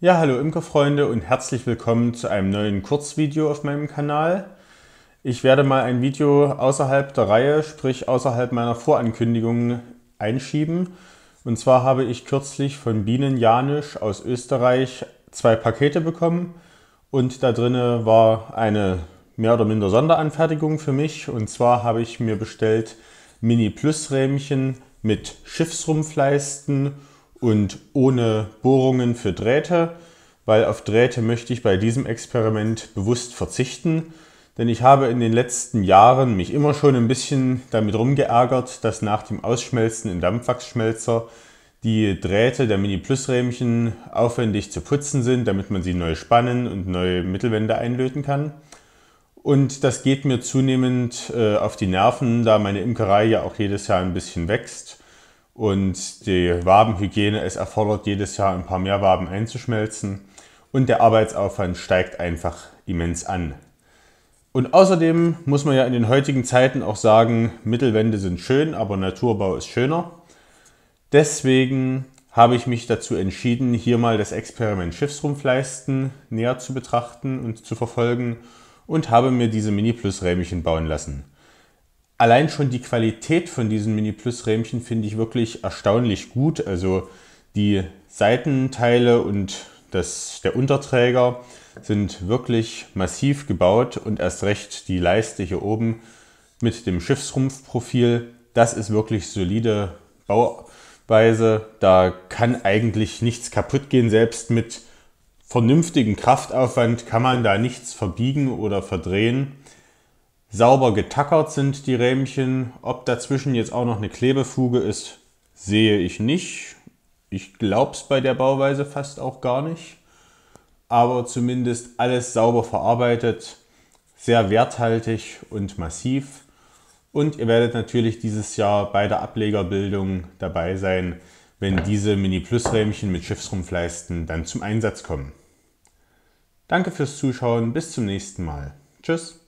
Ja, hallo Imkerfreunde und herzlich willkommen zu einem neuen Kurzvideo auf meinem Kanal. Ich werde mal ein Video außerhalb der Reihe, sprich außerhalb meiner Vorankündigungen einschieben. Und zwar habe ich kürzlich von Bienen Janisch aus Österreich zwei Pakete bekommen und da drinne war eine mehr oder minder Sonderanfertigung für mich. Und zwar habe ich mir bestellt Mini-Plus-Rähmchen mit Schiffsrumpfleisten und ohne Bohrungen für Drähte, weil auf Drähte möchte ich bei diesem Experiment bewusst verzichten, denn ich habe in den letzten Jahren mich immer schon ein bisschen damit rumgeärgert, dass nach dem Ausschmelzen in Dampfwachsschmelzer die Drähte der Mini-Plus-Rähmchen aufwendig zu putzen sind, damit man sie neu spannen und neue Mittelwände einlöten kann. Und das geht mir zunehmend äh, auf die Nerven, da meine Imkerei ja auch jedes Jahr ein bisschen wächst und die Wabenhygiene, es erfordert jedes Jahr ein paar mehr Waben einzuschmelzen und der Arbeitsaufwand steigt einfach immens an. Und außerdem muss man ja in den heutigen Zeiten auch sagen, Mittelwände sind schön, aber Naturbau ist schöner. Deswegen habe ich mich dazu entschieden, hier mal das Experiment Schiffsrumpfleisten näher zu betrachten und zu verfolgen und habe mir diese mini plus rämchen bauen lassen allein schon die Qualität von diesen Mini-Plus-Rähmchen finde ich wirklich erstaunlich gut. Also die Seitenteile und das, der Unterträger sind wirklich massiv gebaut und erst recht die Leiste hier oben mit dem Schiffsrumpfprofil. Das ist wirklich solide Bauweise. Da kann eigentlich nichts kaputt gehen. Selbst mit vernünftigen Kraftaufwand kann man da nichts verbiegen oder verdrehen sauber getackert sind, die Rähmchen. Ob dazwischen jetzt auch noch eine Klebefuge ist, sehe ich nicht. Ich glaube es bei der Bauweise fast auch gar nicht. Aber zumindest alles sauber verarbeitet, sehr werthaltig und massiv. Und ihr werdet natürlich dieses Jahr bei der Ablegerbildung dabei sein, wenn diese Mini-Plus-Rähmchen mit Schiffsrumpfleisten dann zum Einsatz kommen. Danke fürs Zuschauen, bis zum nächsten Mal. Tschüss!